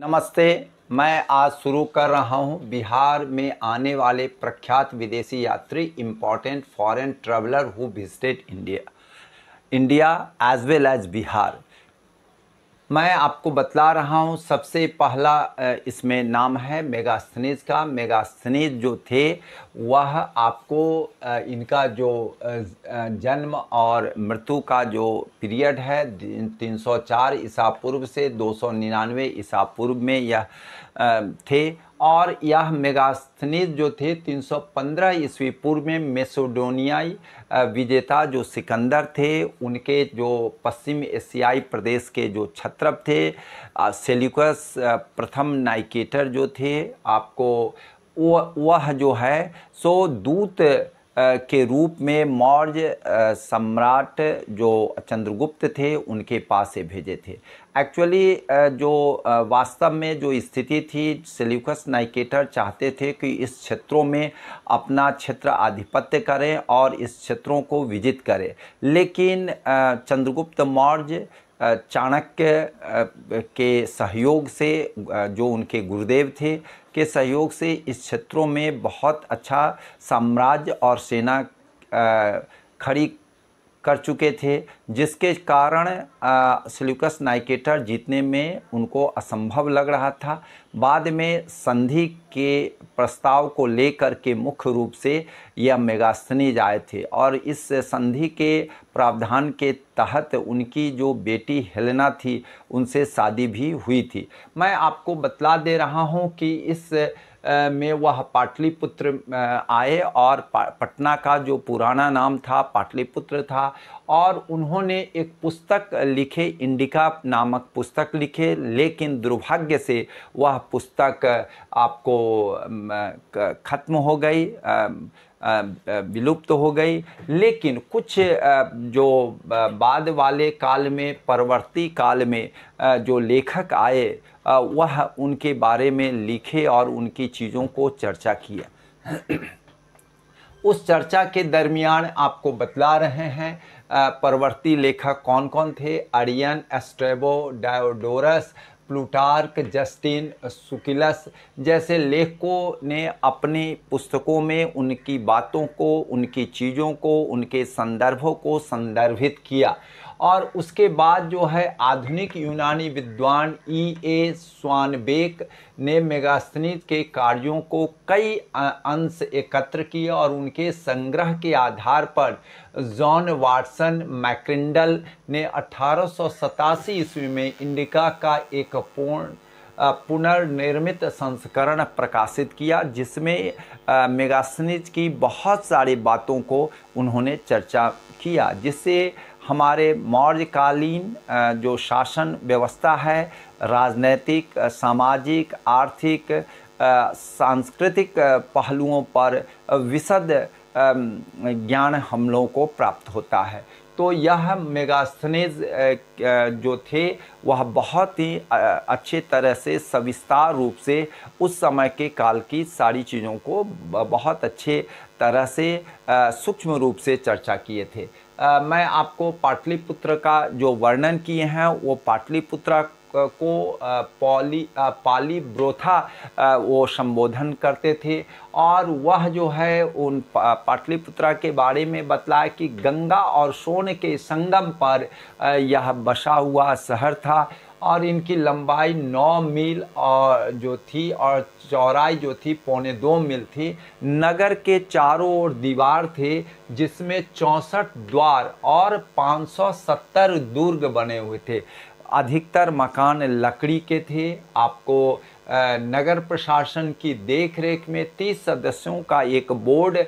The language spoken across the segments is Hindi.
नमस्ते मैं आज शुरू कर रहा हूं बिहार में आने वाले प्रख्यात विदेशी यात्री important foreign traveller who visited India India as well as Bihar मैं आपको बतला रहा हूँ सबसे पहला इसमें नाम है मेगास्थनीज का मेगास्थनीज जो थे वह आपको इनका जो जन्म और मृत्यु का जो पीरियड है 304 ईसा पूर्व से दो सौ निन्यानवे ईसा पूर्व में यह थे और यह मेगास्थनीज जो थे 315 ईस्वी पूर्व में मेसोडोनियाई विजेता जो सिकंदर थे उनके जो पश्चिम एशियाई प्रदेश के जो छत्रप थे सेल्यूकस प्रथम नाइकेटर जो थे आपको वह जो है सो दूत के रूप में मौर्य सम्राट जो चंद्रगुप्त थे उनके पास से भेजे थे एक्चुअली जो वास्तव में जो स्थिति थी सेल्यूकस नाइकेटर चाहते थे कि इस क्षेत्रों में अपना क्षेत्र आधिपत्य करें और इस क्षेत्रों को विजित करें लेकिन चंद्रगुप्त मौर्य चाणक्य के सहयोग से जो उनके गुरुदेव थे के सहयोग से इस क्षेत्रों में बहुत अच्छा साम्राज्य और सेना खड़ी कर चुके थे जिसके कारण सिल्यूकस नाइकेटर जीतने में उनको असंभव लग रहा था बाद में संधि के प्रस्ताव को लेकर के मुख्य रूप से यह मेगास्थनीज आए थे और इस संधि के प्रावधान के तहत उनकी जो बेटी हेलेना थी उनसे शादी भी हुई थी मैं आपको बतला दे रहा हूँ कि इस में वह पाटलिपुत्र आए और पटना का जो पुराना नाम था पाटलिपुत्र था और उन्होंने एक पुस्तक लिखे इंडिका नामक पुस्तक लिखे लेकिन दुर्भाग्य से वह पुस्तक आपको ख़त्म हो गई विलुप्त तो हो गई लेकिन कुछ जो बाद वाले काल में परवर्ती काल में जो लेखक आए वह उनके बारे में लिखे और उनकी चीज़ों को चर्चा किया उस चर्चा के दरमियान आपको बतला रहे हैं परवर्ती लेखक कौन कौन थे अरियन एस्ट्रेबो डायोडोरस प्लूटार्क जस्टिन सुकिलस जैसे लेखकों ने अपनी पुस्तकों में उनकी बातों को उनकी चीज़ों को उनके संदर्भों को संदर्भित किया और उसके बाद जो है आधुनिक यूनानी विद्वान ई ए स्वानबेक ने मेगास्थनीत के कार्यों को कई अंश एकत्र किए और उनके संग्रह के आधार पर जॉन वाटसन मैक्रिंडल ने अठारह ईस्वी में इंडिका का एक पूर्ण पुनर्निर्मित संस्करण प्रकाशित किया जिसमें मेगास्निज की बहुत सारी बातों को उन्होंने चर्चा किया जिससे हमारे मौर्यकालीन जो शासन व्यवस्था है राजनैतिक सामाजिक आर्थिक सांस्कृतिक पहलुओं पर विशद ज्ञान हम लोगों को प्राप्त होता है तो यह मेगास्थनेज जो थे वह बहुत ही अच्छे तरह से सविस्तार रूप से उस समय के काल की सारी चीज़ों को बहुत अच्छे तरह से सूक्ष्म रूप से चर्चा किए थे मैं आपको पाटलिपुत्र का जो वर्णन किए हैं वो पाटलिपुत्र को पॉली पाली ब्रोथा वो संबोधन करते थे और वह जो है उन पाटलिपुत्रा के बारे में बतलाया कि गंगा और सोन के संगम पर यह बसा हुआ शहर था और इनकी लंबाई 9 मील और जो थी और चौराई जो थी पौने दो मील थी नगर के चारों ओर दीवार थे जिसमें चौंसठ द्वार और 570 दुर्ग बने हुए थे अधिकतर मकान लकड़ी के थे आपको नगर प्रशासन की देखरेख में 30 सदस्यों का एक बोर्ड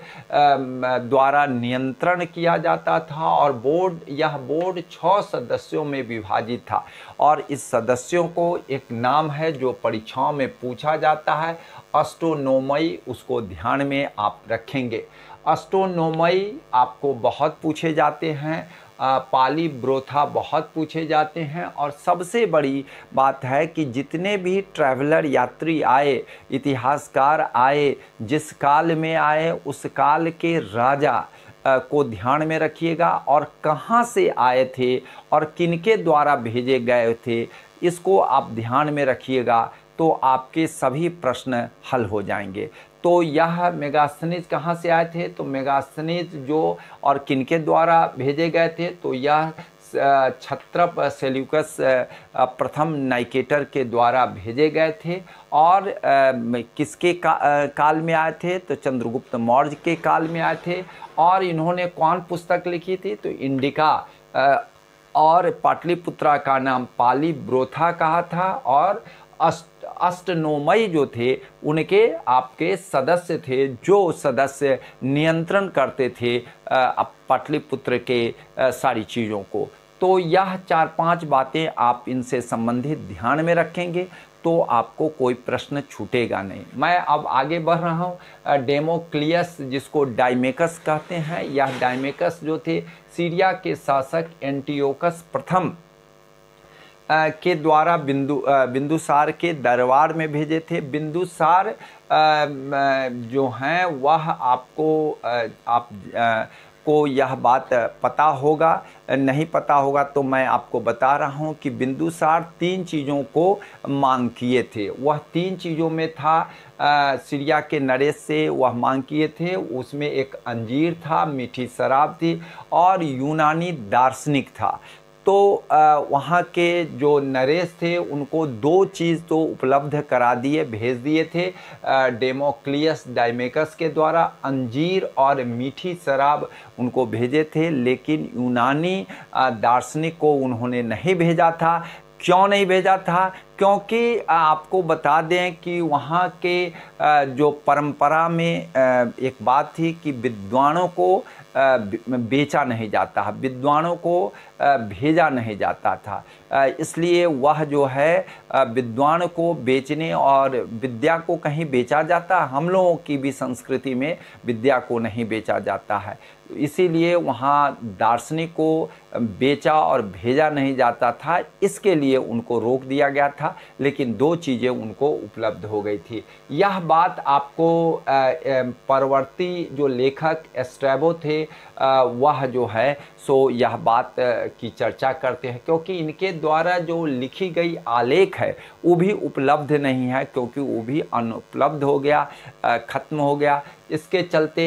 द्वारा नियंत्रण किया जाता था और बोर्ड यह बोर्ड छः सदस्यों में विभाजित था और इस सदस्यों को एक नाम है जो परीक्षाओं में पूछा जाता है अष्टोनोमई उसको ध्यान में आप रखेंगे अष्टोनोमई आपको बहुत पूछे जाते हैं पाली ब्रोथा बहुत पूछे जाते हैं और सबसे बड़ी बात है कि जितने भी ट्रैवलर यात्री आए इतिहासकार आए जिस काल में आए उस काल के राजा को ध्यान में रखिएगा और कहाँ से आए थे और किनके द्वारा भेजे गए थे इसको आप ध्यान में रखिएगा तो आपके सभी प्रश्न हल हो जाएंगे तो यह मेगास्थनीज कहाँ से आए थे तो मेगास्थनीज जो और किनके द्वारा भेजे गए थे तो यह छत्रप सेल्यूकस प्रथम नाइकेटर के द्वारा भेजे गए थे और किसके का, काल में आए थे तो चंद्रगुप्त मौर्य के काल में आए थे और इन्होंने कौन पुस्तक लिखी थी तो इंडिका और पाटलिपुत्रा का नाम पाली ब्रोथा कहा था और अष्ट अष्टनोमय जो थे उनके आपके सदस्य थे जो सदस्य नियंत्रण करते थे पाटलिपुत्र के सारी चीज़ों को तो यह चार पांच बातें आप इनसे संबंधित ध्यान में रखेंगे तो आपको कोई प्रश्न छूटेगा नहीं मैं अब आगे बढ़ रहा हूँ डेमोक्लियस जिसको डाइमेकस कहते हैं यह डाइमेकस जो थे सीरिया के शासक एंटीओकस प्रथम के द्वारा बिंदु बिंदुसार के दरबार में भेजे थे बिंदुसार जो हैं वह आपको आप को यह बात पता होगा नहीं पता होगा तो मैं आपको बता रहा हूँ कि बिंदुसार तीन चीज़ों को मांग किए थे वह तीन चीज़ों में था सीरिया के नरेश से वह मांग किए थे उसमें एक अंजीर था मीठी शराब थी और यूनानी दार्शनिक था तो वहाँ के जो नरेश थे उनको दो चीज़ तो उपलब्ध करा दिए भेज दिए थे डेमोक्लियस डाइमेकस के द्वारा अंजीर और मीठी शराब उनको भेजे थे लेकिन यूनानी दार्शनिक को उन्होंने नहीं भेजा था क्यों नहीं भेजा था क्योंकि आपको बता दें कि वहाँ के जो परंपरा में एक बात थी कि विद्वानों को बेचा नहीं जाता विद्वानों को भेजा नहीं जाता था इसलिए वह जो है विद्वान को बेचने और विद्या को कहीं बेचा जाता हम लोगों की भी संस्कृति में विद्या को नहीं बेचा जाता है इसीलिए वहाँ दार्शनिक को बेचा और भेजा नहीं जाता था इसके लिए उनको रोक दिया गया था लेकिन दो चीज़ें उनको उपलब्ध हो गई थी यह बात आपको परवर्ती जो लेखक एस्ट्रेबो थे वह जो है सो यह बात की चर्चा करते हैं क्योंकि इनके द्वारा जो लिखी गई आलेख है वो भी उपलब्ध नहीं है क्योंकि वो भी अनुपलब्ध हो गया ख़त्म हो गया इसके चलते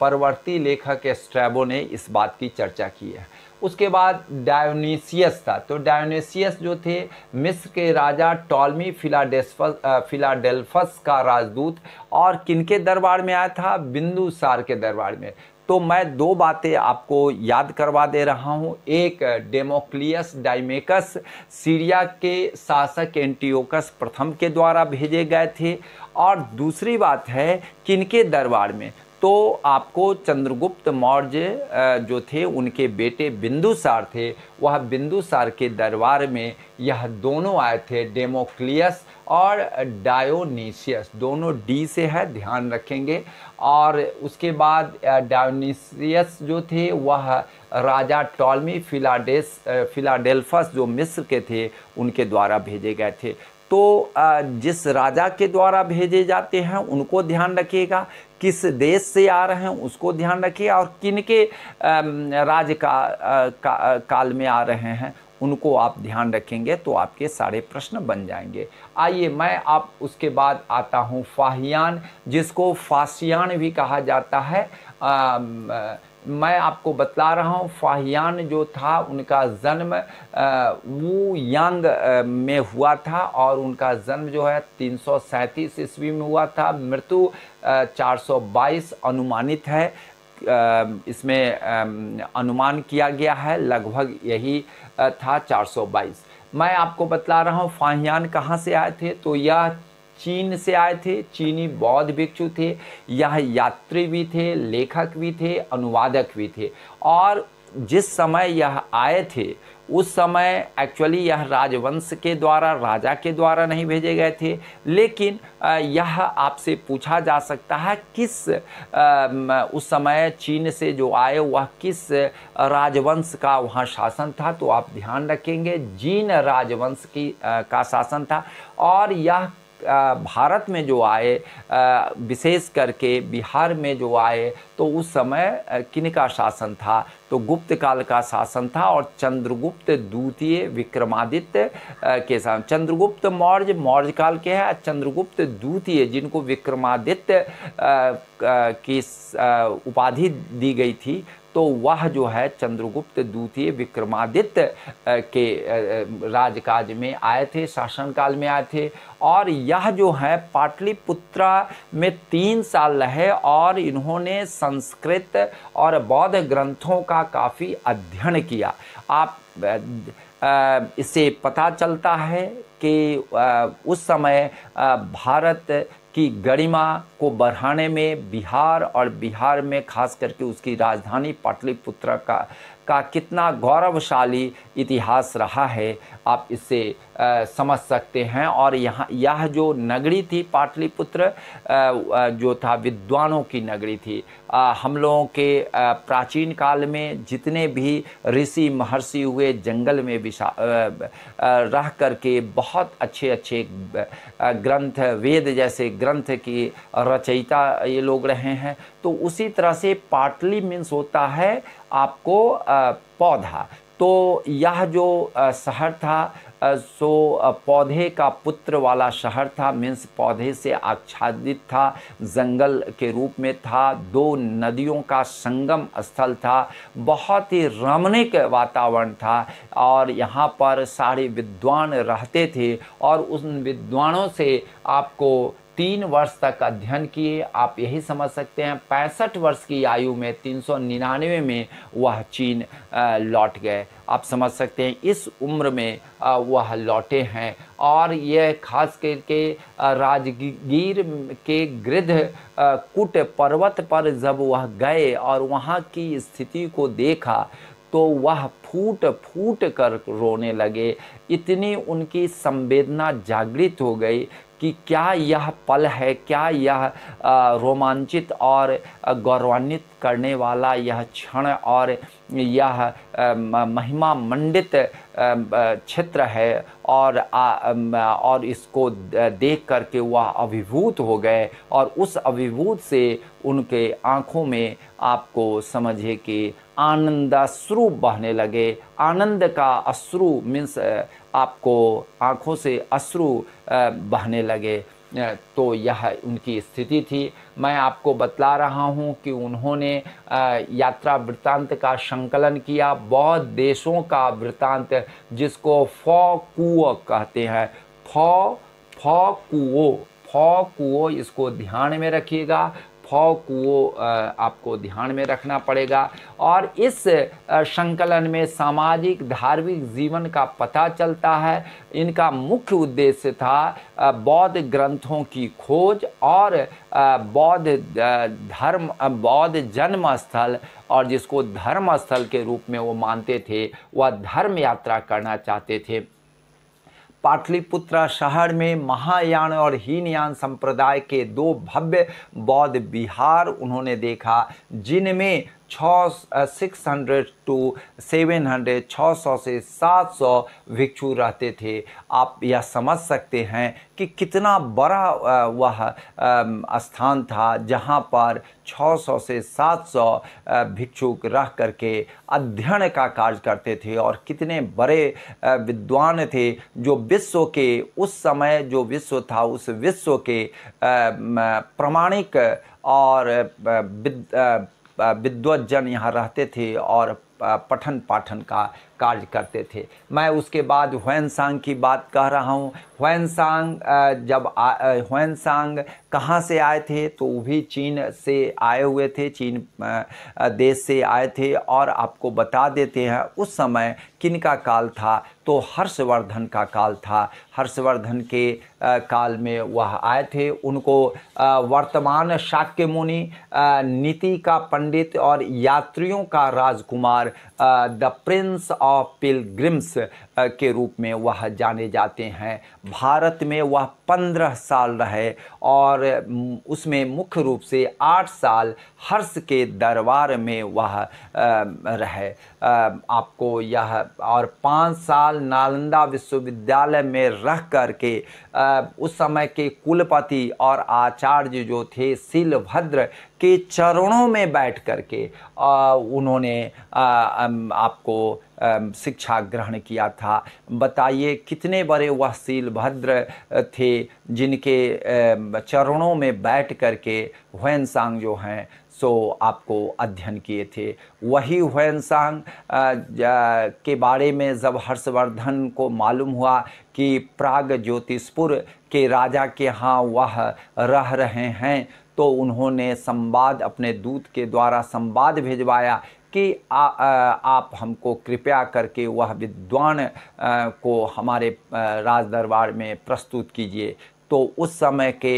परवर्ती लेखक स्ट्रैबो ने इस बात की चर्चा की है उसके बाद डायोनीसियस था तो डायोनीसियस जो थे मिस्र के राजा टॉलमी फिलाडेल्फस फिलाडेल्फस का राजदूत और किनके दरबार में आया था बिंदुसार के दरबार में तो मैं दो बातें आपको याद करवा दे रहा हूँ एक डेमोक्लियस डाइमेकस सीरिया के शासक एंटीओकस प्रथम के द्वारा भेजे गए थे और दूसरी बात है किनके दरबार में तो आपको चंद्रगुप्त मौर्य जो थे उनके बेटे बिंदुसार थे वह बिंदुसार के दरबार में यह दोनों आए थे डेमोक्लियस और डायोनीसियस दोनों डी से है ध्यान रखेंगे और उसके बाद डायोनीसियस जो थे वह राजा टॉलमी फिलाडेस फिलाडेल्फस जो मिस्र के थे उनके द्वारा भेजे गए थे तो जिस राजा के द्वारा भेजे जाते हैं उनको ध्यान रखिएगा किस देश से आ रहे हैं उसको ध्यान रखिए और किन के राज का, का काल में आ रहे हैं उनको आप ध्यान रखेंगे तो आपके सारे प्रश्न बन जाएंगे आइए मैं आप उसके बाद आता हूँ फाहियान जिसको फासियान भी कहा जाता है आ, मैं आपको बता रहा हूँ फाहियान जो था उनका जन्म वू यांग में हुआ था और उनका जन्म जो है तीन सौ ईस्वी में हुआ था मृत्यु 422 अनुमानित है इसमें अनुमान किया गया है लगभग यही था 422 मैं आपको बतला रहा हूँ फाहियान कहाँ से आए थे तो यह चीन से आए थे चीनी बौद्ध भिक्षु थे यह यात्री भी थे लेखक भी थे अनुवादक भी थे और जिस समय यह आए थे उस समय एक्चुअली यह राजवंश के द्वारा राजा के द्वारा नहीं भेजे गए थे लेकिन यह आपसे पूछा जा सकता है किस उस समय चीन से जो आए वह किस राजवंश का वहाँ शासन था तो आप ध्यान रखेंगे जीन राजवंश की का शासन था और यह भारत में जो आए विशेष करके बिहार में जो आए तो उस समय किन का शासन था तो गुप्त काल का शासन था और चंद्रगुप्त द्वितीय विक्रमादित्य के साथ चंद्रगुप्त मौर्य मौर्य काल के हैं चंद्रगुप्त द्वितीय जिनको विक्रमादित्य की उपाधि दी गई थी तो वह जो है चंद्रगुप्त द्वितीय विक्रमादित्य के राजकाज में आए थे शासन काल में आए थे और यह जो है पाटलिपुत्रा में तीन साल रहे और इन्होंने संस्कृत और बौद्ध ग्रंथों का काफ़ी अध्ययन किया आप इससे पता चलता है कि उस समय भारत की गरिमा को बढ़ाने में बिहार और बिहार में खास करके उसकी राजधानी पाटलिपुत्र का का कितना गौरवशाली इतिहास रहा है आप इससे समझ सकते हैं और यहाँ यह जो नगरी थी पाटलिपुत्र जो था विद्वानों की नगरी थी हम लोगों के प्राचीन काल में जितने भी ऋषि महर्षि हुए जंगल में विशा रह करके बहुत अच्छे अच्छे ग्रंथ वेद जैसे ग्रंथ की रचयिता ये लोग रहे हैं तो उसी तरह से पाटली मीन्स होता है आपको पौधा तो यह जो शहर था सो पौधे का पुत्र वाला शहर था मीन्स पौधे से आच्छादित था जंगल के रूप में था दो नदियों का संगम स्थल था बहुत ही रमणीक वातावरण था और यहाँ पर सारे विद्वान रहते थे और उन विद्वानों से आपको तीन वर्ष तक अध्ययन किए आप यही समझ सकते हैं पैंसठ वर्ष की आयु में तीन में वह चीन लौट गए आप समझ सकते हैं इस उम्र में वह लौटे हैं और यह खास करके राजगीर के गृध कुट पर्वत पर जब वह गए और वहाँ की स्थिति को देखा तो वह फूट फूट कर रोने लगे इतनी उनकी संवेदना जागृत हो गई कि क्या यह पल है क्या यह रोमांचित और गौरवान्वित करने वाला यह क्षण और यह महिमा मंडित क्षेत्र है और आ, और इसको देख करके वह अभिभूत हो गए और उस अभिभूत से उनके आँखों में आपको समझे कि आनंद अश्रु बहने लगे आनंद का अश्रु मीन्स आपको आँखों से अश्रु बहने लगे तो यह उनकी स्थिति थी मैं आपको बतला रहा हूँ कि उन्होंने यात्रा वृत्तांत का संकलन किया बहुत देशों का वृत्तांत जिसको फॉकुओ कहते हैं फॉ फॉकुओ फॉकुओ इसको ध्यान में रखिएगा फौ को आपको ध्यान में रखना पड़ेगा और इस संकलन में सामाजिक धार्मिक जीवन का पता चलता है इनका मुख्य उद्देश्य था बौद्ध ग्रंथों की खोज और बौद्ध धर्म बौद्ध जन्म स्थल और जिसको धर्म स्थल के रूप में वो मानते थे वह धर्म यात्रा करना चाहते थे पाटलिपुत्र शहर में महायान और हीनयान संप्रदाय के दो भव्य बौद्ध विहार उन्होंने देखा जिनमें six hundred to seven hundred छः सौ से सात सौ भिक्षु रहते थे आप यह समझ सकते हैं कि कितना बड़ा वह स्थान था जहाँ पर 600 से 700 भिक्षुक रह करके अध्ययन का कार्य करते थे और कितने बड़े विद्वान थे जो विश्व के उस समय जो विश्व था उस विश्व के प्रमाणिक और विद्वजन यहाँ रहते थे और पठन पाठन का कार्य करते थे मैं उसके बाद हुन सांग की बात कह रहा हूँ हुन सांग जब हुन सांग कहाँ से आए थे तो वो भी चीन से आए हुए थे चीन देश से आए थे और आपको बता देते हैं उस समय किन का काल था तो हर्षवर्धन का काल था हर्षवर्धन के काल में वह आए थे उनको वर्तमान शाक्य मुनि नीति का पंडित और यात्रियों का राजकुमार द प्रिंस ऑफ पिलग्रिम्स के रूप में वह जाने जाते हैं भारत में वह पंद्रह साल रहे और उसमें मुख्य रूप से आठ साल हर्ष के दरबार में वह रहे आपको यह और पाँच साल नालंदा विश्वविद्यालय में रह कर के उस समय के कुलपति और आचार्य जो थे सिलभद्र के चरणों में बैठ कर के उन्होंने आपको शिक्षा ग्रहण किया था बताइए कितने बड़े वह भद्र थे जिनके चरणों में बैठ कर के हुन सांग जो हैं सो आपको अध्ययन किए थे वही हुन सांग के बारे में जब हर्षवर्धन को मालूम हुआ कि प्राग ज्योतिषपुर के राजा के यहाँ वह रह रहे हैं तो उन्होंने संवाद अपने दूत के द्वारा संवाद भिजवाया कि आ, आ, आप हमको कृपया करके वह विद्वान आ, को हमारे राज दरबार में प्रस्तुत कीजिए तो उस समय के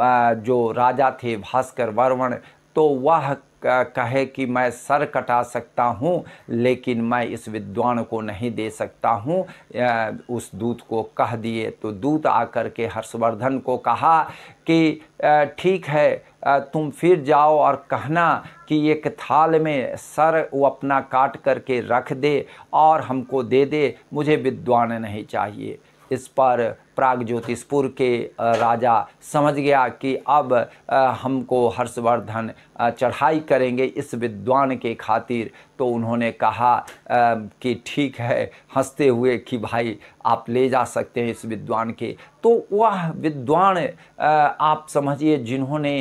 आ, जो राजा थे भास्कर वर्वण तो वह कहे कि मैं सर कटा सकता हूँ लेकिन मैं इस विद्वान को नहीं दे सकता हूँ उस दूत को कह दिए तो दूत आकर के हर्षवर्धन को कहा कि ठीक है तुम फिर जाओ और कहना कि एक थाल में सर वो अपना काट करके रख दे और हमको दे दे मुझे विद्वान नहीं चाहिए इस पर प्राग ज्योतिषपुर के राजा समझ गया कि अब हमको हर्षवर्धन चढ़ाई करेंगे इस विद्वान के खातिर तो उन्होंने कहा कि ठीक है हंसते हुए कि भाई आप ले जा सकते हैं इस विद्वान के तो वह विद्वान आप समझिए जिन्होंने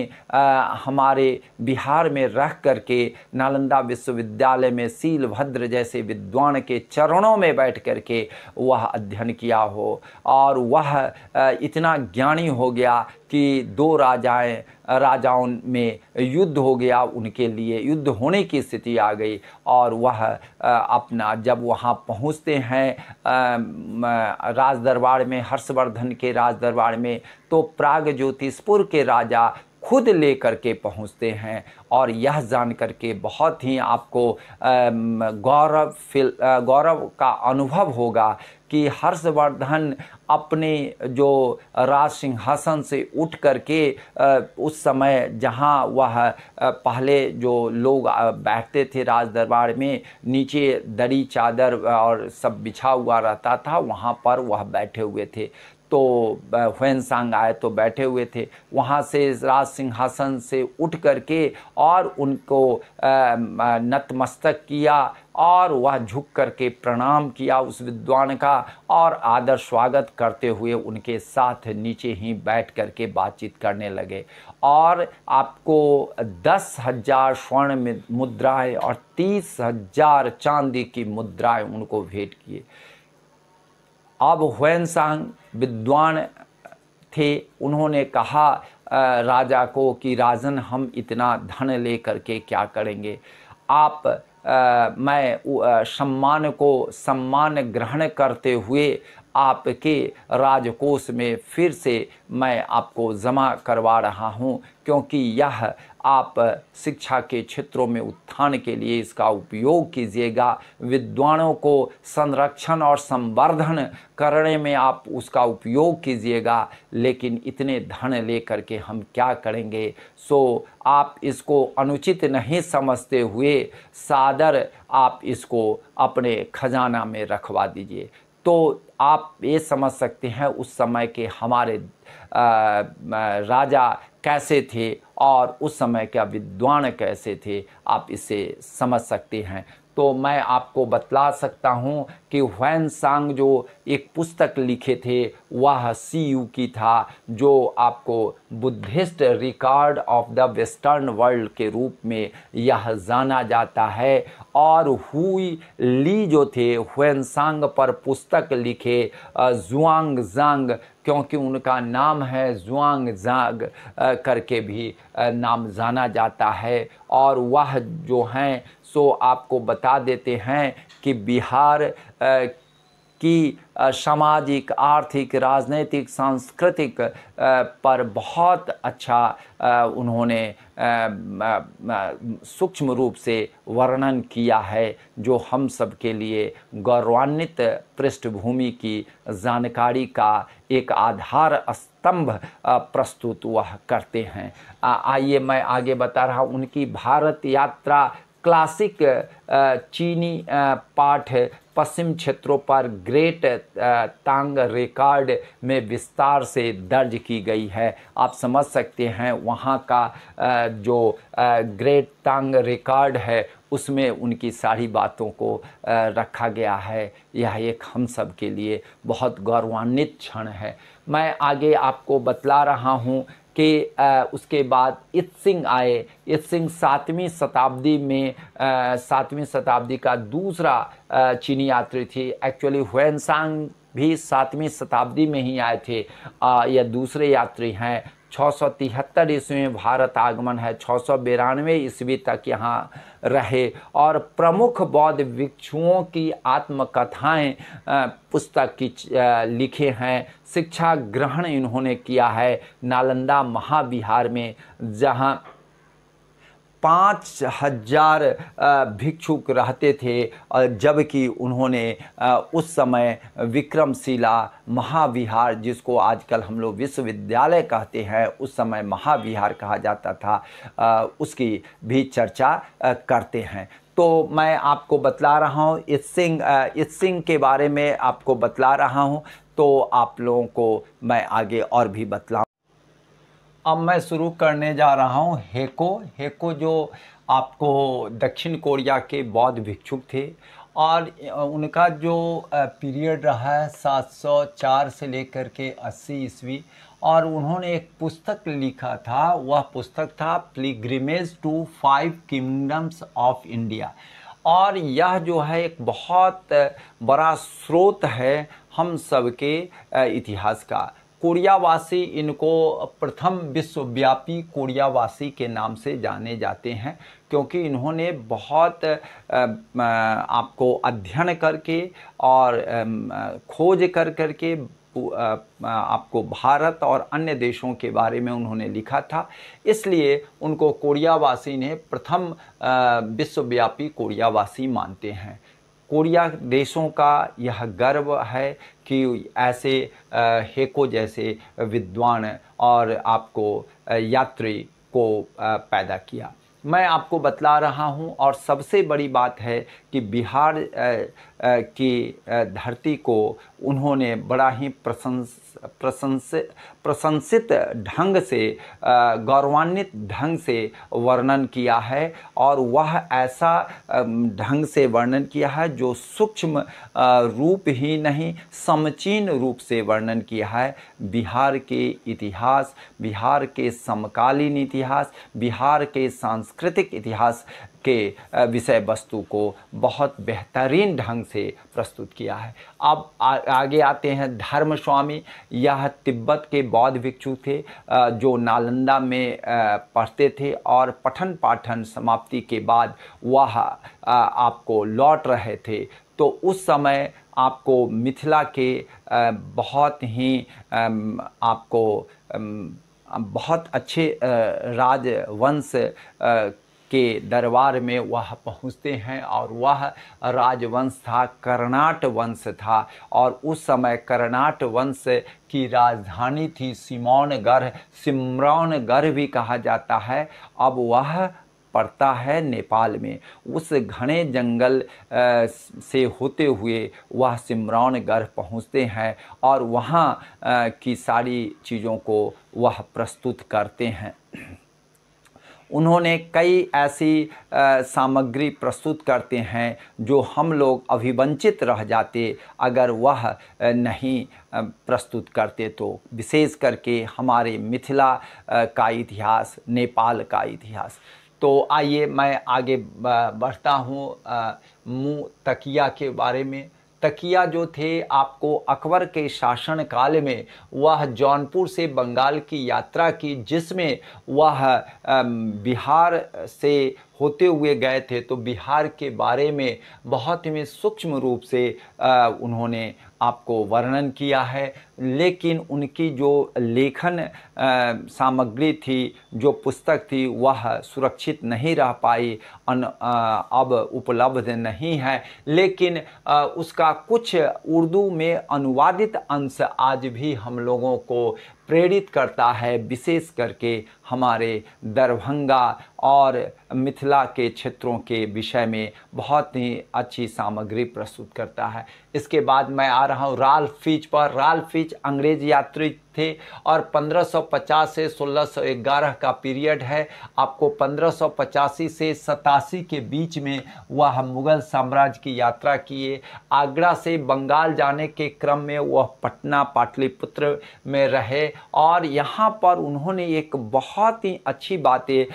हमारे बिहार में रह करके नालंदा विश्वविद्यालय में सीलभद्र जैसे विद्वान के चरणों में बैठ करके वह अध्ययन किया हो और वह वह इतना ज्ञानी हो गया कि दो राजाएं राजाओं में युद्ध हो गया उनके लिए युद्ध होने की स्थिति आ गई और वह अपना जब वहाँ पहुँचते हैं राज दरबार में हर्षवर्धन के राज दरबार में तो प्राग ज्योतिषपुर के राजा खुद लेकर के पहुँचते हैं और यह जान कर के बहुत ही आपको गौरव फिल गौरव का अनुभव होगा कि हर्षवर्धन अपने जो राज सिंहासन से उठ करके उस समय जहाँ वह पहले जो लोग बैठते थे राज दरबार में नीचे दरी चादर और सब बिछा हुआ रहता था वहाँ पर वह बैठे हुए थे तो हुन सांग आए तो बैठे हुए थे वहाँ से राज सिंहासन से उठ करके और उनको नतमस्तक किया और वह झुक करके प्रणाम किया उस विद्वान का और आदर स्वागत करते हुए उनके साथ नीचे ही बैठ करके बातचीत करने लगे और आपको दस हज़ार स्वर्ण मुद्राएं और तीस हज़ार चांदी की मुद्राएं उनको भेंट किए अब हुन सांग विद्वान थे उन्होंने कहा राजा को कि राजन हम इतना धन ले करके क्या करेंगे आप आ, मैं सम्मान को सम्मान ग्रहण करते हुए आपके राजकोष में फिर से मैं आपको जमा करवा रहा हूँ क्योंकि यह आप शिक्षा के क्षेत्रों में उत्थान के लिए इसका उपयोग कीजिएगा विद्वानों को संरक्षण और संवर्धन करने में आप उसका उपयोग कीजिएगा लेकिन इतने धन लेकर के हम क्या करेंगे सो आप इसको अनुचित नहीं समझते हुए सादर आप इसको अपने खजाना में रखवा दीजिए तो आप ये समझ सकते हैं उस समय के हमारे राजा कैसे थे और उस समय के विद्वान कैसे थे आप इसे समझ सकते हैं तो मैं आपको बतला सकता हूँ कि हुन सांग जो एक पुस्तक लिखे थे वह सी यू की था जो आपको Buddhist record of the western world के रूप में यह जाना जाता है और हुई ली जो थे हुन सांग पर पुस्तक लिखे जुआंग जांग क्योंकि उनका नाम है जुआंग जांग करके भी नाम जाना जाता है और वह जो हैं सो आपको बता देते हैं कि बिहार की सामाजिक आर्थिक राजनीतिक सांस्कृतिक पर बहुत अच्छा उन्होंने सूक्ष्म रूप से वर्णन किया है जो हम सब के लिए गौरवान्वित पृष्ठभूमि की जानकारी का एक आधार स्तंभ प्रस्तुत वह करते हैं आइए मैं आगे बता रहा हूँ उनकी भारत यात्रा क्लासिक चीनी पाठ पश्चिम क्षेत्रों पर ग्रेट तांग रिकॉर्ड में विस्तार से दर्ज की गई है आप समझ सकते हैं वहाँ का जो ग्रेट तांग रिकॉर्ड है उसमें उनकी सारी बातों को रखा गया है यह एक हम सब के लिए बहुत गौरवान्वित क्षण है मैं आगे आपको बतला रहा हूँ के उसके बाद इत सिंह आए इत सिंह सातवीं शताब्दी में सातवीं शताब्दी का दूसरा चीनी यात्री थे एक्चुअली हुएनसांग भी सातवीं शताब्दी में ही आए थे यह दूसरे यात्री हैं छः सौ तिहत्तर ईस्वी में भारत आगमन है छः सौ बिरानवे ईस्वी तक यहाँ रहे और प्रमुख बौद्ध भिक्षुओं की आत्मकथाएं पुस्तक की लिखे हैं शिक्षा ग्रहण इन्होंने किया है नालंदा महाविहार में जहाँ पाँच हजार भिक्षुक रहते थे जबकि उन्होंने उस समय विक्रमशिला महाविहार जिसको आजकल हम लोग विश्वविद्यालय कहते हैं उस समय महाविहार कहा जाता था उसकी भी चर्चा करते हैं तो मैं आपको बतला रहा हूँ इस सिंह इस सिंह के बारे में आपको बतला रहा हूँ तो आप लोगों को मैं आगे और भी बतलाऊँ अब मैं शुरू करने जा रहा हूँ हेको हेको जो आपको दक्षिण कोरिया के बौद्ध भिक्षुक थे और उनका जो पीरियड रहा है 704 से लेकर के 80 ईस्वी और उन्होंने एक पुस्तक लिखा था वह पुस्तक था pilgrimage to five kingdoms of India और यह जो है एक बहुत बड़ा स्रोत है हम सब के इतिहास का कोरियावासी इनको प्रथम विश्वव्यापी कोरियावासी के नाम से जाने जाते हैं क्योंकि इन्होंने बहुत आपको अध्ययन करके और खोज कर करके आपको भारत और अन्य देशों के बारे में उन्होंने लिखा था इसलिए उनको कोरियावासी ने प्रथम विश्वव्यापी कोरियावासी मानते हैं कोरिया देशों का यह गर्व है कि ऐसे हेको जैसे विद्वान और आपको यात्री को पैदा किया मैं आपको बतला रहा हूं और सबसे बड़ी बात है कि बिहार की धरती को उन्होंने बड़ा ही प्रशंस प्रशंस प्रशंसित ढंग से गौरवान्वित ढंग से वर्णन किया है और वह ऐसा ढंग से वर्णन किया है जो सूक्ष्म रूप ही नहीं समचीन रूप से वर्णन किया है बिहार के इतिहास बिहार के समकालीन इतिहास बिहार के सांस्कृतिक इतिहास के विषय वस्तु को बहुत बेहतरीन ढंग से प्रस्तुत किया है अब आ, आगे आते हैं धर्म स्वामी यह तिब्बत के बौद्ध भिक्षु थे जो नालंदा में पढ़ते थे और पठन पाठन समाप्ति के बाद वह आपको लौट रहे थे तो उस समय आपको मिथिला के बहुत ही आपको बहुत अच्छे राजवंश के दरबार में वह पहुँचते हैं और वह राजवंश था कर्नाट वंश था और उस समय कर्नाट वंश की राजधानी थी सिमौनगढ़ सिमरौनगढ़ भी कहा जाता है अब वह पड़ता है नेपाल में उस घने जंगल से होते हुए वह सिमरौनगढ़ पहुँचते हैं और वहाँ की सारी चीज़ों को वह प्रस्तुत करते हैं उन्होंने कई ऐसी सामग्री प्रस्तुत करते हैं जो हम लोग अभिवंचित रह जाते अगर वह नहीं प्रस्तुत करते तो विशेष करके हमारे मिथिला का इतिहास नेपाल का इतिहास तो आइए मैं आगे बढ़ता हूँ मुँह तकिया के बारे में तकिया जो थे आपको अकबर के शासन काल में वह जौनपुर से बंगाल की यात्रा की जिसमें वह बिहार से होते हुए गए थे तो बिहार के बारे में बहुत ही सूक्ष्म रूप से उन्होंने आपको वर्णन किया है लेकिन उनकी जो लेखन सामग्री थी जो पुस्तक थी वह सुरक्षित नहीं रह पाई अन अब उपलब्ध नहीं है लेकिन उसका कुछ उर्दू में अनुवादित अंश आज भी हम लोगों को प्रेरित करता है विशेष करके हमारे दरभंगा और मिथिला के क्षेत्रों के विषय में बहुत ही अच्छी सामग्री प्रस्तुत करता है इसके बाद मैं आ रहा हूँ राल फीच पर राल फीच बीच अंग्रेज यात्री थे और 1550 से 1611 का पीरियड है आपको पंद्रह से सतासी के बीच में वह मुग़ल साम्राज्य की यात्रा किए आगरा से बंगाल जाने के क्रम में वह पटना पाटलिपुत्र में रहे और यहाँ पर उन्होंने एक बहुत ही अच्छी बातें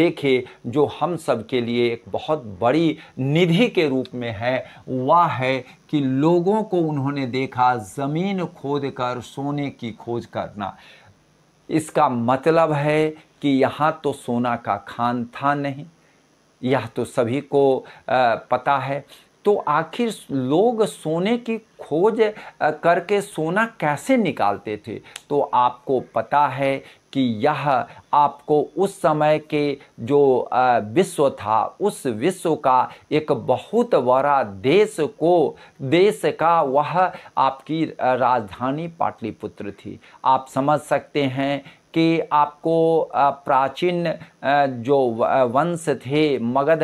देखे जो हम सब के लिए एक बहुत बड़ी निधि के रूप में है वह है कि लोगों को उन्होंने देखा ज़मीन खोद कर सोने की खोज करना इसका मतलब है कि यहाँ तो सोना का खान था नहीं यह तो सभी को पता है तो आखिर लोग सोने की खोज करके सोना कैसे निकालते थे तो आपको पता है कि यह आपको उस समय के जो विश्व था उस विश्व का एक बहुत बड़ा देश को देश का वह आपकी राजधानी पाटलिपुत्र थी आप समझ सकते हैं कि आपको प्राचीन जो वंश थे मगध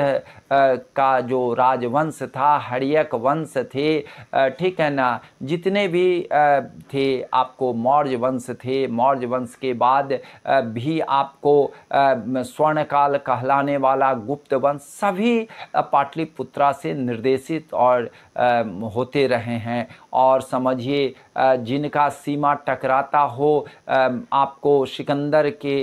का जो राजवंश था हरियक वंश थे ठीक है ना जितने भी थे आपको मौर्य वंश थे मौर्य वंश के बाद भी आपको स्वर्णकाल कहलाने वाला गुप्त वंश सभी पाटलिपुत्रा से निर्देशित और होते रहे हैं और समझिए जिनका सीमा टकराता हो आपको सिकंदर के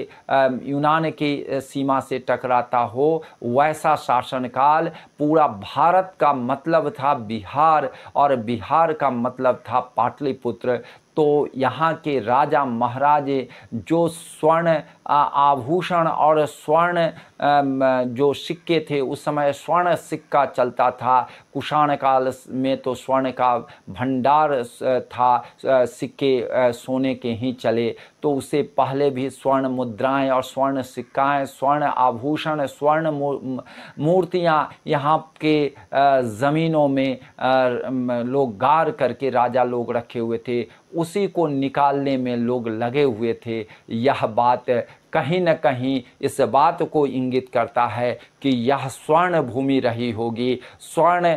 यूनान की सीमा से टकराता हो वैसा शासन काल पूरा भारत का मतलब था बिहार और बिहार का मतलब था पाटलिपुत्र तो यहाँ के राजा महाराजे जो स्वर्ण आभूषण और स्वर्ण जो सिक्के थे उस समय स्वर्ण सिक्का चलता था कुषाण काल में तो स्वर्ण का भंडार था सिक्के सोने के ही चले तो उसे पहले भी स्वर्ण मुद्राएं और स्वर्ण सिक्काएं स्वर्ण आभूषण स्वर्ण मूर्तियां यहाँ के ज़मीनों में लोग गार करके राजा लोग रखे हुए थे उसी को निकालने में लोग लगे हुए थे यह बात कहीं न कहीं इस बात को इंगित करता है कि यह स्वर्ण भूमि रही होगी स्वर्ण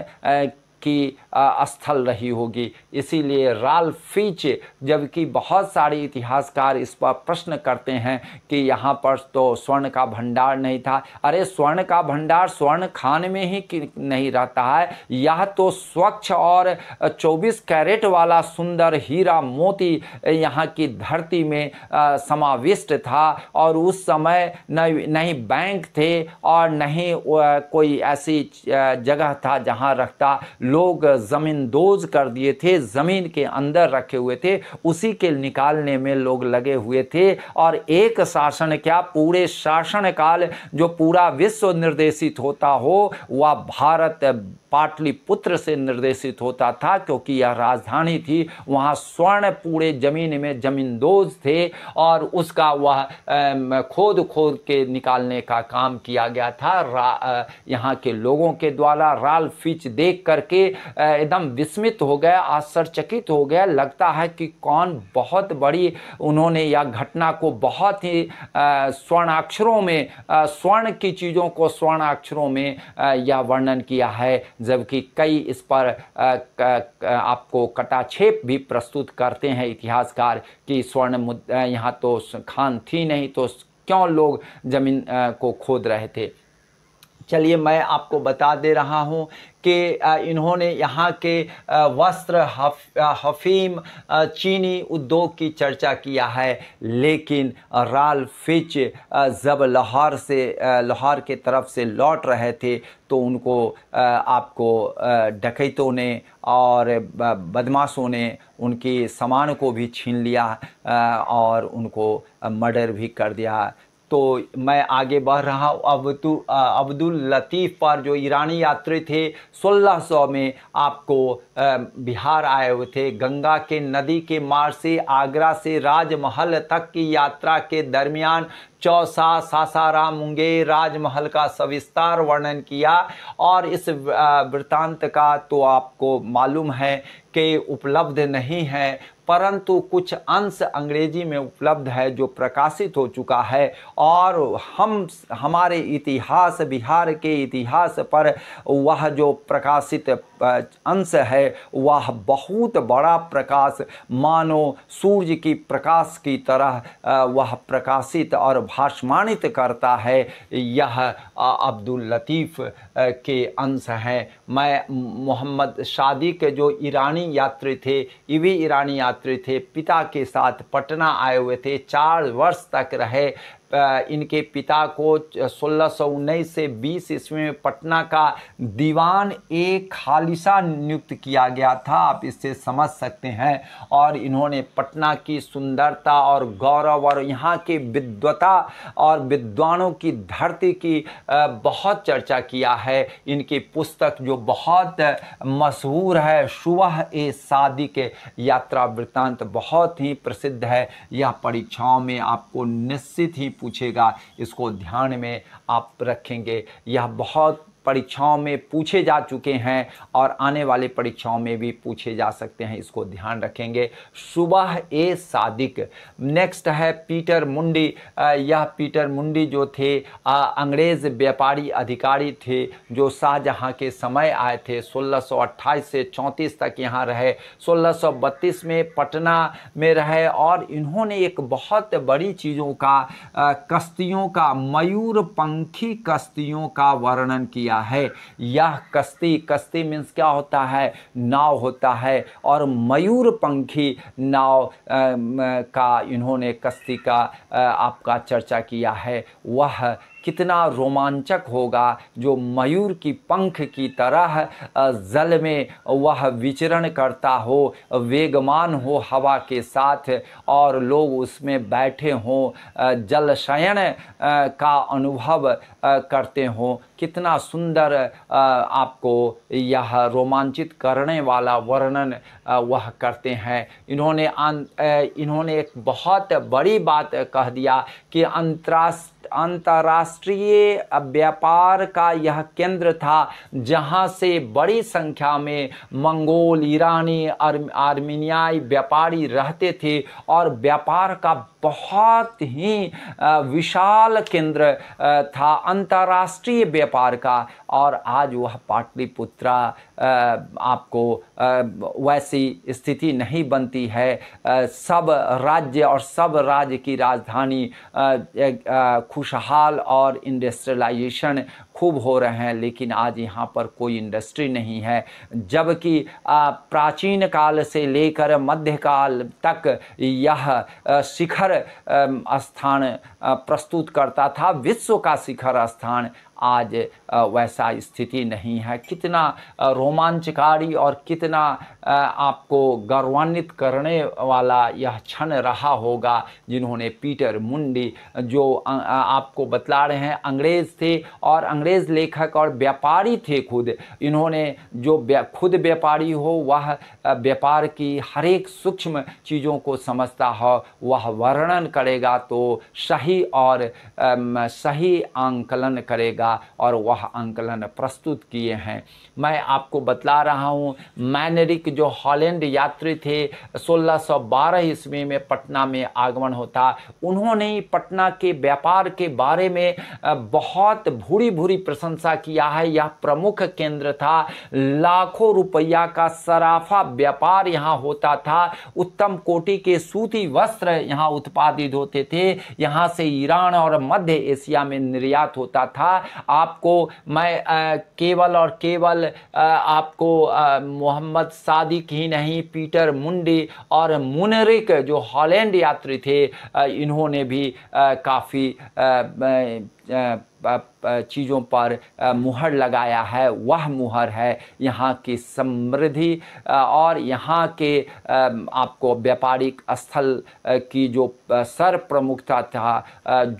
की स्थल रही होगी इसीलिए राल फीच जबकि बहुत सारे इतिहासकार इस पर प्रश्न करते हैं कि यहाँ पर तो स्वर्ण का भंडार नहीं था अरे स्वर्ण का भंडार स्वर्ण खान में ही नहीं रहता है यह तो स्वच्छ और 24 कैरेट वाला सुंदर हीरा मोती यहाँ की धरती में समाविष्ट था और उस समय नहीं बैंक थे और नहीं कोई ऐसी जगह था जहाँ रखता लोग ज़मींदोज कर दिए थे ज़मीन के अंदर रखे हुए थे उसी के निकालने में लोग लगे हुए थे और एक शासन क्या पूरे शासनकाल जो पूरा विश्व निर्देशित होता हो वह भारत पाटलिपुत्र से निर्देशित होता था क्योंकि यह राजधानी थी वहाँ स्वर्ण पूरे ज़मीन में ज़मींदोज थे और उसका वह खोद खोद के निकालने का काम किया गया था यहाँ के लोगों के द्वारा राल फिच देख करके एकदम विस्मित हो गया आश्चर्यचकित हो गया लगता है कि कौन बहुत बड़ी उन्होंने यह घटना को बहुत ही स्वर्णाक्षरों में स्वर्ण की चीज़ों को स्वर्णाक्षरों में यह वर्णन किया है जबकि कई इस पर आपको कटाक्षेप भी प्रस्तुत करते हैं इतिहासकार कि स्वर्ण मुद्रा यहाँ तो खान थी नहीं तो क्यों लोग ज़मीन को खोद रहे थे चलिए मैं आपको बता दे रहा हूँ कि इन्होंने यहाँ के वस्त्र हफ हफीम चीनी उद्योग की चर्चा किया है लेकिन राल फिच जब लाहौर से लाहौर के तरफ से लौट रहे थे तो उनको आपको डकैतों ने और बदमाशों ने उनके सामान को भी छीन लिया और उनको मर्डर भी कर दिया तो मैं आगे बढ़ रहा हूँ अब्दु अब्दुल लतीफ़ पर जो ईरानी यात्री थे 1600 में आपको बिहार आए हुए थे गंगा के नदी के मार्ग से आगरा से राजमहल तक की यात्रा के दरमियान चौसा सासाराम मुंगेर राजमहल का सविस्तार वर्णन किया और इस वृतांत का तो आपको मालूम है कि उपलब्ध नहीं है परंतु कुछ अंश अंग्रेजी में उपलब्ध है जो प्रकाशित हो चुका है और हम हमारे इतिहास बिहार के इतिहास पर वह जो प्रकाशित अंश है वह बहुत बड़ा प्रकाश मानो सूर्य की प्रकाश की तरह वह प्रकाशित और भाषमानित करता है यह अब्दुल लतीफ़ के अंश हैं मैं मोहम्मद शादी के जो ईरानी यात्री थे ये भी ईरानी यात्री छात्र थे पिता के साथ पटना आए हुए थे चार वर्ष तक रहे इनके पिता को सोलह से बीस ईस्वी में पटना का दीवान ए खालिसा नियुक्त किया गया था आप इससे समझ सकते हैं और इन्होंने पटना की सुंदरता और गौरव और यहाँ के विद्वता और विद्वानों की धरती की बहुत चर्चा किया है इनकी पुस्तक जो बहुत मशहूर है शुभ ए शादी के यात्रा वृत्तांत बहुत ही प्रसिद्ध है यह परीक्षाओं में आपको निश्चित ही पूछेगा इसको ध्यान में आप रखेंगे यह बहुत परीक्षाओं में पूछे जा चुके हैं और आने वाले परीक्षाओं में भी पूछे जा सकते हैं इसको ध्यान रखेंगे सुबह ए सादिक नेक्स्ट है पीटर मुंडी यह पीटर मुंडी जो थे अंग्रेज़ व्यापारी अधिकारी थे जो शाहजहाँ के समय आए थे 1628 से 34 तक यहाँ रहे 1632 में पटना में रहे और इन्होंने एक बहुत बड़ी चीज़ों का कश्तियों का मयूर पंखी कश्तियों का वर्णन किया होता है यह कश्ती कश्ती मीन्स क्या होता है नाव होता है और मयूर पंखी नाव का इन्होंने कश्ती का आपका चर्चा किया है वह कितना रोमांचक होगा जो मयूर की पंख की तरह जल में वह विचरण करता हो वेगमान हो हवा के साथ और लोग उसमें बैठे हों शयन का अनुभव करते हों कितना सुंदर आपको यह रोमांचित करने वाला वर्णन वह करते हैं इन्होंने इन्होंने एक बहुत बड़ी बात कह दिया कि अंतरा अंतरा अंतर्राष्ट्रीय व्यापार का यह केंद्र था जहां से बड़ी संख्या में मंगोल ईरानी आर्मीनियाई व्यापारी रहते थे और व्यापार का बहुत ही विशाल केंद्र था अंतर्राष्ट्रीय व्यापार का और आज वह पाटलिपुत्रा आपको वैसी स्थिति नहीं बनती है सब राज्य और सब राज्य की राजधानी खुशहाल और इंडस्ट्रियलाइजेशन खूब हो रहे हैं लेकिन आज यहाँ पर कोई इंडस्ट्री नहीं है जबकि प्राचीन काल से लेकर मध्यकाल तक यह शिखर स्थान प्रस्तुत करता था विश्व का शिखर स्थान आज वैसा स्थिति नहीं है कितना रोमांचकारी और कितना आपको गौरवान्वित करने वाला यह क्षण रहा होगा जिन्होंने पीटर मुंडी जो आपको बतला रहे हैं अंग्रेज़ थे और अंग्रेज़ लेखक और व्यापारी थे खुद इन्होंने जो खुद व्यापारी हो वह व्यापार की हर एक सूक्ष्म चीज़ों को समझता हो वह वर्णन करेगा तो सही और सही आंकलन करेगा निकाला और वह आंकलन प्रस्तुत किए हैं मैं आपको बतला रहा हूँ मैनरिक जो हॉलैंड यात्री थे 1612 ईस्वी में पटना में आगमन होता उन्होंने पटना के व्यापार के बारे में बहुत भूरी भूरी प्रशंसा किया है यह प्रमुख केंद्र था लाखों रुपया का सराफा व्यापार यहाँ होता था उत्तम कोटि के सूती वस्त्र यहाँ उत्पादित होते थे यहाँ से ईरान और मध्य एशिया में निर्यात होता था आपको मैं केवल और केवल आपको मोहम्मद सादिक ही नहीं पीटर मुंडी और मुनरिक जो हॉलैंड यात्री थे इन्होंने भी काफ़ी चीज़ों पर मुहर लगाया है वह मुहर है यहाँ की समृद्धि और यहाँ के आपको व्यापारिक स्थल की जो सर प्रमुखता था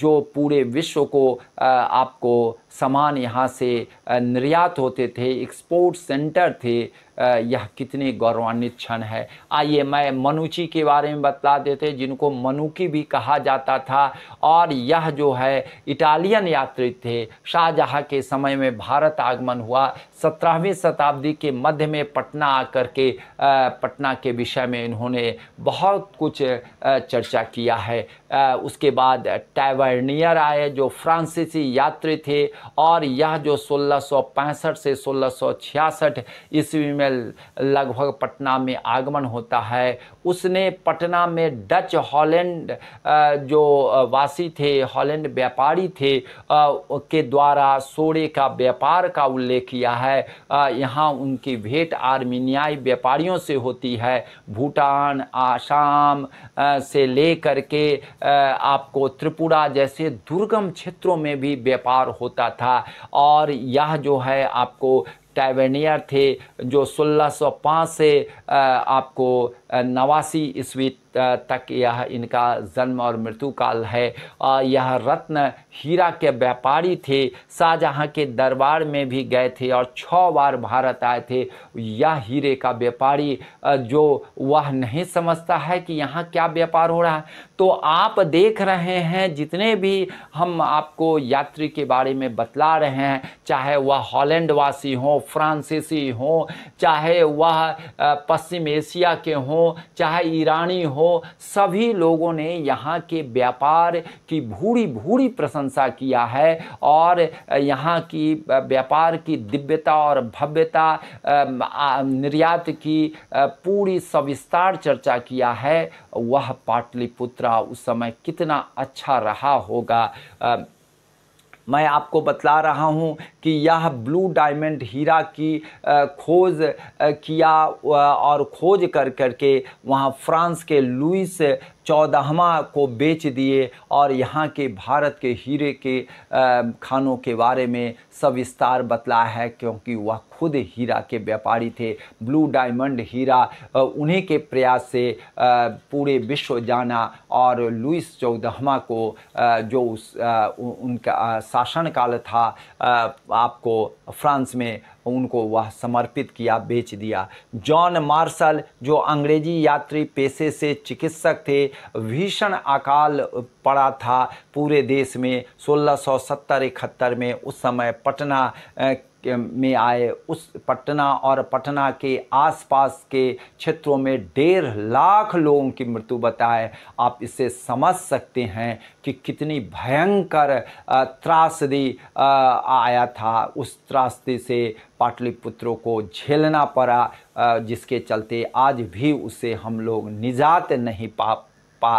जो पूरे विश्व को आपको सामान यहाँ से निर्यात होते थे एक्सपोर्ट सेंटर थे यह कितने गौरवान्वित क्षण है आइए मैं मनुची के बारे में बता देते जिनको मनुकी भी कहा जाता था और यह जो है इटालियन यात्री थे शाहजहाँ के समय में भारत आगमन हुआ सत्रहवीं शताब्दी के मध्य में पटना आकर के पटना के विषय में इन्होंने बहुत कुछ चर्चा किया है उसके बाद टैवर्नियर आए जो फ्रांसीसी यात्री थे और यह जो सोलह से 1666 ईस्वी में लगभग पटना में आगमन होता है उसने पटना में डच हॉलैंड जो वासी थे हॉलैंड व्यापारी थे के द्वारा सोड़े का व्यापार का उल्लेख किया है यहाँ उनकी भेंट आर्मीनियाई व्यापारियों से होती है भूटान आसाम से लेकर के आपको त्रिपुरा जैसे दुर्गम क्षेत्रों में भी व्यापार होता था और यह जो है आपको टाइवेनियर थे जो 1605 से आपको नवासी ईस्वी तक यह इनका जन्म और मृत्यु काल है यह रत्न हीरा के व्यापारी थे शाहजहाँ के दरबार में भी गए थे और छः बार भारत आए थे यह हीरे का व्यापारी जो वह नहीं समझता है कि यहाँ क्या व्यापार हो रहा है तो आप देख रहे हैं जितने भी हम आपको यात्री के बारे में बतला रहे हैं चाहे वह हॉलैंड वासी हों फ्रांसीसी हों चाहे वह पश्चिम एशिया के हों चाहे ईरानी हो हो सभी लोगों ने यहाँ के व्यापार की भूरी भूरी प्रशंसा किया है और यहाँ की व्यापार की दिव्यता और भव्यता निर्यात की पूरी सविस्तार चर्चा किया है वह पाटलिपुत्रा उस समय कितना अच्छा रहा होगा मैं आपको बतला रहा हूँ कि यह ब्लू डायमंड हीरा की खोज किया और खोज कर करके वहाँ फ्रांस के लुइस चौदहवा को बेच दिए और यहाँ के भारत के हीरे के खानों के बारे में सविस्तार बतला है क्योंकि वह खुद हीरा के व्यापारी थे ब्लू डायमंड हीरा उन्हीं के प्रयास से पूरे विश्व जाना और लुइस चौदहवा को जो उस उनका शासनकाल था आपको फ्रांस में उनको वह समर्पित किया बेच दिया जॉन मार्शल जो अंग्रेजी यात्री पेशे से चिकित्सक थे भीषण अकाल पड़ा था पूरे देश में सोलह सौ सत्तर इकहत्तर में उस समय पटना में आए उस पटना और पटना के आसपास के क्षेत्रों में डेढ़ लाख लोगों की मृत्यु बताए आप इसे समझ सकते हैं कि कितनी भयंकर त्रासदी आया था उस त्रासदी से पाटलिपुत्रों को झेलना पड़ा जिसके चलते आज भी उसे हम लोग निजात नहीं पा पा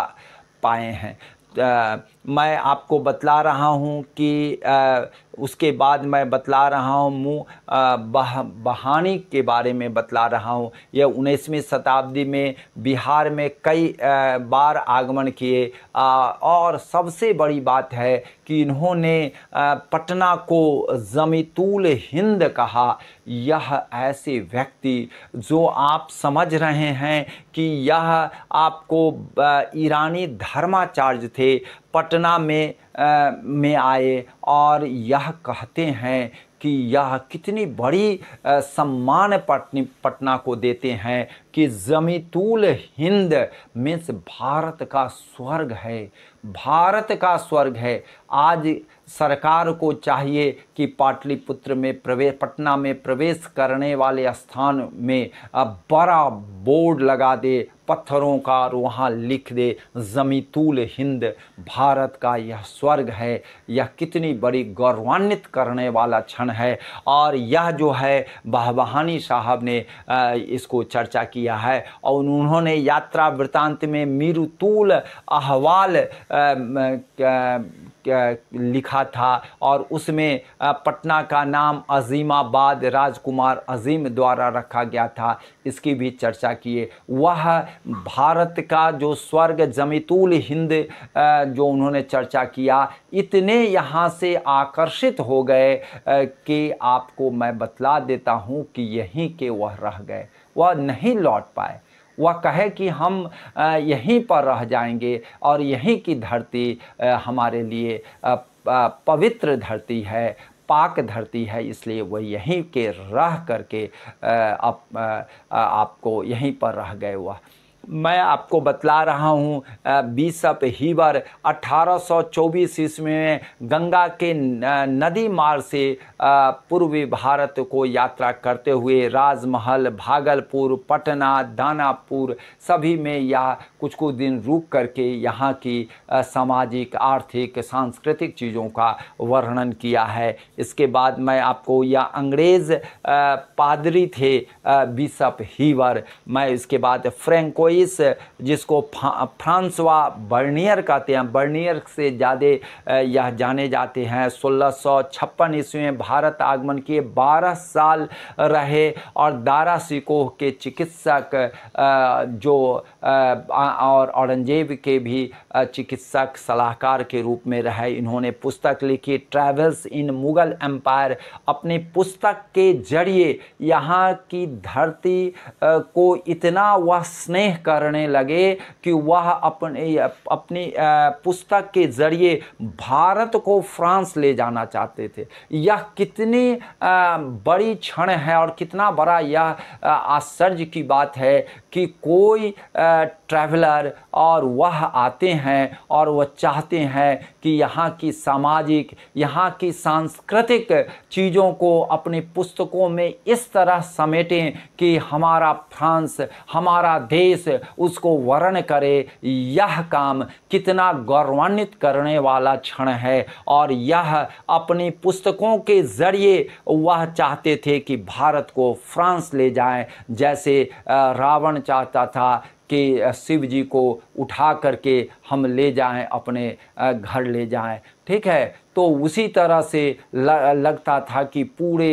पाए हैं मैं आपको बतला रहा हूँ कि आ, उसके बाद मैं बतला रहा हूँ मुँह बह, बहानी के बारे में बतला रहा हूँ यह उन्नीसवीं शताब्दी में बिहार में कई आ, बार आगमन किए और सबसे बड़ी बात है कि इन्होंने आ, पटना को जमीतुल हिंद कहा यह ऐसे व्यक्ति जो आप समझ रहे हैं कि यह आपको ईरानी धर्माचार्य थे पटना में आ, में आए और यह कहते हैं कि यह कितनी बड़ी आ, सम्मान पटनी पटना को देते हैं कि जमीतुल हिंद मीन्स भारत का स्वर्ग है भारत का स्वर्ग है आज सरकार को चाहिए कि पाटलिपुत्र में प्रवेश पटना में प्रवेश करने वाले स्थान में बड़ा बोर्ड लगा दे पत्थरों का और वहाँ लिख दे जमीतुल हिंद भारत का यह स्वर्ग है यह कितनी बड़ी गौरवान्वित करने वाला क्षण है और यह जो है बहबहानी साहब ने इसको चर्चा किया है और उन्होंने यात्रा वृतांत में मीरुतुल अहवाल लिखा था और उसमें पटना का नाम अजीमाबाद राजकुमार अजीम द्वारा रखा गया था इसकी भी चर्चा किए वह भारत का जो स्वर्ग जमीतुल हिंद जो उन्होंने चर्चा किया इतने यहाँ से आकर्षित हो गए कि आपको मैं बतला देता हूँ कि यहीं के वह रह गए वह नहीं लौट पाए वह कहे कि हम यहीं पर रह जाएंगे और यहीं की धरती हमारे लिए पवित्र धरती है पाक धरती है इसलिए वह यहीं के रह करके आप आपको यहीं पर रह गए वह मैं आपको बतला रहा हूँ बीसप हीवर 1824 ईस्वी में गंगा के नदी मार्ग से पूर्वी भारत को यात्रा करते हुए राजमहल भागलपुर पटना दानापुर सभी में यह कुछ कुछ दिन रुक करके यहाँ की सामाजिक आर्थिक सांस्कृतिक चीज़ों का वर्णन किया है इसके बाद मैं आपको यह अंग्रेज़ पादरी थे बीसप हीवर मैं इसके बाद फ्रेंकोई पेरिस जिसको फ्रांसवा बर्नियर कहते हैं बर्नियर से ज़्यादा यह जाने जाते हैं सोलह सौ छप्पन ईस्वी में भारत आगमन किए बारह साल रहे और दारा सिकोह के चिकित्सक जो और औरंगजेब के भी चिकित्सक सलाहकार के रूप में रहे इन्होंने पुस्तक लिखी ट्रैवल्स इन मुग़ल एम्पायर अपने पुस्तक के जरिए यहाँ की धरती को इतना वह स्नेह करने लगे कि वह अपने अपनी पुस्तक के जरिए भारत को फ्रांस ले जाना चाहते थे यह कितनी बड़ी क्षण है और कितना बड़ा यह आश्चर्य की बात है कि कोई ट्रैवलर और वह आते हैं और वह चाहते हैं कि यहाँ की सामाजिक यहाँ की सांस्कृतिक चीज़ों को अपनी पुस्तकों में इस तरह समेटें कि हमारा फ्रांस हमारा देश उसको वर्ण करे यह काम कितना गौरवान्वित करने वाला क्षण है और यह अपनी पुस्तकों के ज़रिए वह चाहते थे कि भारत को फ्रांस ले जाएं जैसे रावण चाहता था कि शिव जी को उठा करके हम ले जाएं अपने घर ले जाएं ठीक है तो उसी तरह से लगता था कि पूरे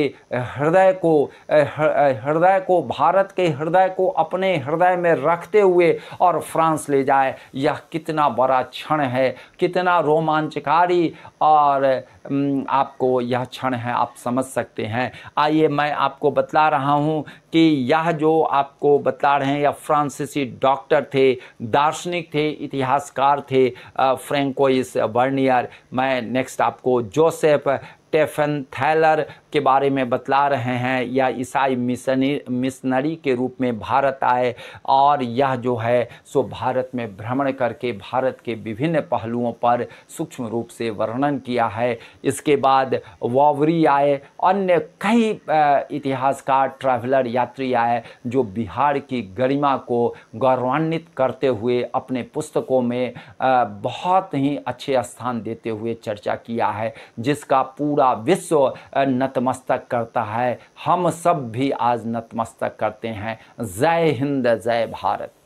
हृदय को हृदय को भारत के हृदय को अपने हृदय में रखते हुए और फ्रांस ले जाए यह कितना बड़ा क्षण है कितना रोमांचकारी और आपको यह क्षण है आप समझ सकते हैं आइए मैं आपको बतला रहा हूँ कि यह जो आपको बता रहे हैं यह फ्रांसीसी डॉक्टर थे दार्शनिक थे इतिहासकार पत्रकार थे फ्रेंकोइस बर्नियर मैं नेक्स्ट आपको जोसेफ स्टेफन थैलर के बारे में बतला रहे हैं या ईसाई मिशनरी मिशनरी के रूप में भारत आए और यह जो है सो भारत में भ्रमण करके भारत के विभिन्न पहलुओं पर सूक्ष्म रूप से वर्णन किया है इसके बाद वावरी आए अन्य कई इतिहासकार ट्रैवलर यात्री आए जो बिहार की गरिमा को गौरवान्वित करते हुए अपने पुस्तकों में बहुत ही अच्छे स्थान देते हुए चर्चा किया है जिसका पूरा पूरा विश्व नतमस्तक करता है हम सब भी आज नतमस्तक करते हैं जय हिंद जय भारत